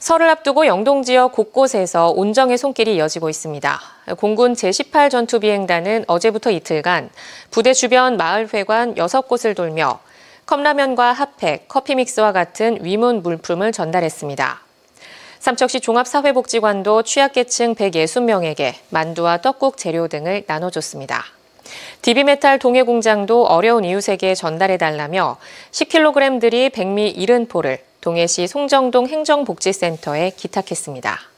설을 앞두고 영동 지역 곳곳에서 온정의 손길이 이어지고 있습니다. 공군 제18 전투비행단은 어제부터 이틀간 부대 주변 마을회관 6곳을 돌며 컵라면과 핫팩, 커피믹스와 같은 위문 물품을 전달했습니다. 삼척시 종합사회복지관도 취약계층 160명에게 만두와 떡국 재료 등을 나눠줬습니다. DB메탈 동해공장도 어려운 이웃에게 전달해달라며 10kg들이 백미 70포를 동해시 송정동 행정복지센터에 기탁했습니다.